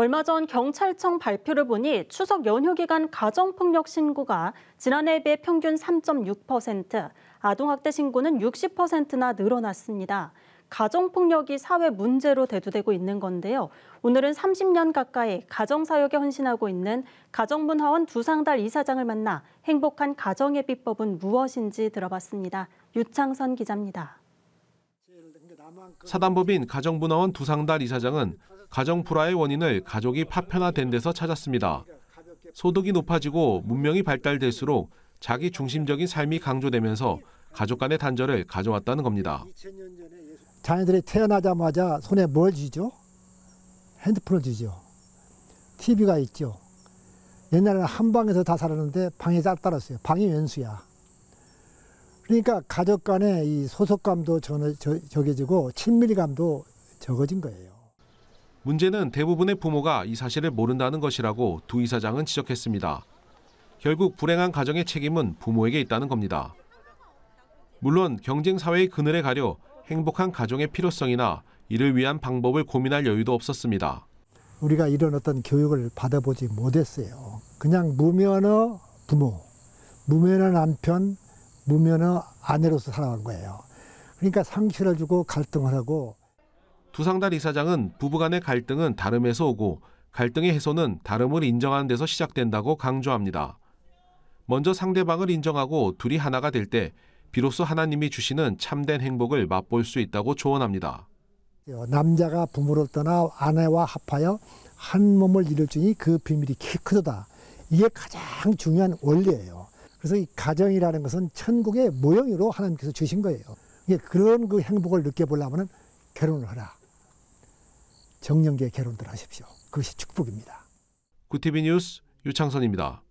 얼마 전 경찰청 발표를 보니 추석 연휴 기간 가정폭력 신고가 지난해에 비해 평균 3.6%, 아동학대 신고는 60%나 늘어났습니다. 가정폭력이 사회 문제로 대두되고 있는 건데요. 오늘은 30년 가까이 가정사역에 헌신하고 있는 가정문화원 두상달 이사장을 만나 행복한 가정의 비법은 무엇인지 들어봤습니다. 유창선 기자입니다. 사단법인 가정분화원 두상달 이사장은 가정 불화의 원인을 가족이 파편화된 데서 찾았습니다. 소득이 높아지고 문명이 발달될수록 자기 중심적인 삶이 강조되면서 가족 간의 단절을 가져왔다는 겁니다. 자녀들이 태어나자마자 손에 뭘 주죠? 핸드폰을 주죠. TV가 있죠. 옛날에는 한 방에서 다 살았는데 방이 짧다랬어요. 방이 왼수야. 그러니까 가족 간의 이 소속감도 적어지고 친밀감도 적어진 거예요. 문제는 대부분의 부모가 이 사실을 모른다는 것이라고 두 이사장은 지적했습니다. 결국 불행한 가정의 책임은 부모에게 있다는 겁니다. 물론 경쟁 사회의 그늘에 가려 행복한 가정의 필요성이나 이를 위한 방법을 고민할 여유도 없었습니다. 우리가 이런 어떤 교육을 받아보지 못했어요. 그냥 무면허 부모, 무면허 남편, 무면허 아내로서 살아간 거예요. 그러니까 상처를 주고 갈등을 하고 두상달 이사장은 부부간의 갈등은 다름에서 오고 갈등의 해소는 다름을 인정하는 데서 시작된다고 강조합니다. 먼저 상대방을 인정하고 둘이 하나가 될 때 비로소 하나님이 주시는 참된 행복을 맛볼 수 있다고 조언합니다. 남자가 부모를 떠나 아내와 합하여 한 몸을 이룰 줄이 그 비밀이 키 크도다. 이게 가장 중요한 원리예요. 그래서 이 가정이라는 것은 천국의 모형으로 하나님께서 주신 거예요. 예, 그런 그 행복을 느껴보려면 결혼을 하라. 정령계 결혼들 하십시오. 그것이 축복입니다. 구티비 뉴스 유창선입니다.